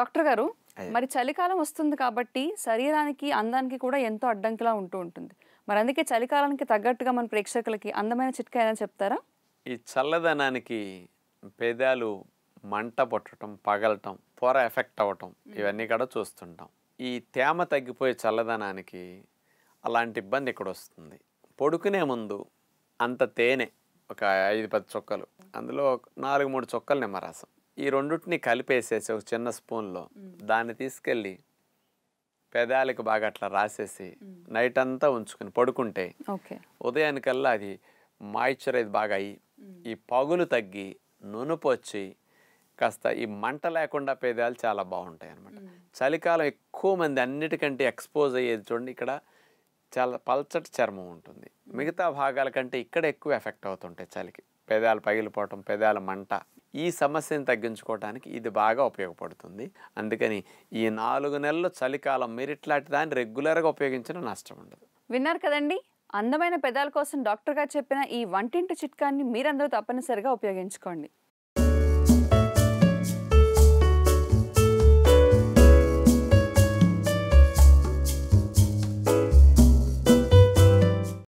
doctor గారు మరి చలికాలం వస్తుంది కాబట్టి శరీరానికి అందానికి కూడా ఎంతో అడ్డంకిలా ఉంటూ ఉంటుంది మరి అందుకే చలికాలానికి తగ్గట్టుగా మన ప్రేక్షకులకి అందమైన చిట్కా ఏదైనా చెప్తారా ఈ చల్లదనానికి పేదాలు మంట పొట్టడం పగలటం త్వర ఎఫెక్ట్ అవ్వటం ఇవన్నీ కూడా చూస్తుంటాం ఈ తేమ తగ్గిపోయే చల్లదనానికి అలాంటి ఇబ్బంది ఇక్కడ వస్తుంది పొడుకునే ముందు అంత తేనె ఒక ఐదు పది చొక్కలు అందులో నాలుగు మూడు చొక్కలు నిమ్మరసం ఈ రెండుని కలిపేసేసి ఒక చిన్న స్పూన్లో దాన్ని తీసుకెళ్ళి పెదాలకు బాగా అట్లా రాసేసి నైట్ అంతా ఉంచుకుని పడుకుంటే ఉదయానికల్లా అది మాయిశ్చరైజ్ బాగా అయ్యి ఈ పగులు తగ్గి నునుపు వచ్చి కాస్త ఈ మంట లేకుండా పేదాలు చాలా బాగుంటాయి అనమాట చలికాలం ఎక్కువ మంది అన్నిటికంటే ఎక్స్పోజ్ అయ్యేది చూడండి ఇక్కడ చాలా పల్చటి చర్మం ఉంటుంది మిగతా భాగాల కంటే ఇక్కడ ఎక్కువ ఎఫెక్ట్ అవుతుంటాయి చలికి పెదాలు పగిలిపోవటం పెదాల మంట ఈ సమస్యను తగ్గించుకోవడానికి ఇది బాగా ఉపయోగపడుతుంది అందుకని ఈ నాలుగు నెలలు చలికాలం మీరు ఇట్లాంటి దాన్ని రెగ్యులర్గా ఉపయోగించడం నష్టం ఉండదు విన్నారు కదండి అందమైన పెదాల కోసం డాక్టర్గా చెప్పిన ఈ వంటింటి చిట్కాన్ని మీరందరూ తప్పనిసరిగా ఉపయోగించుకోండి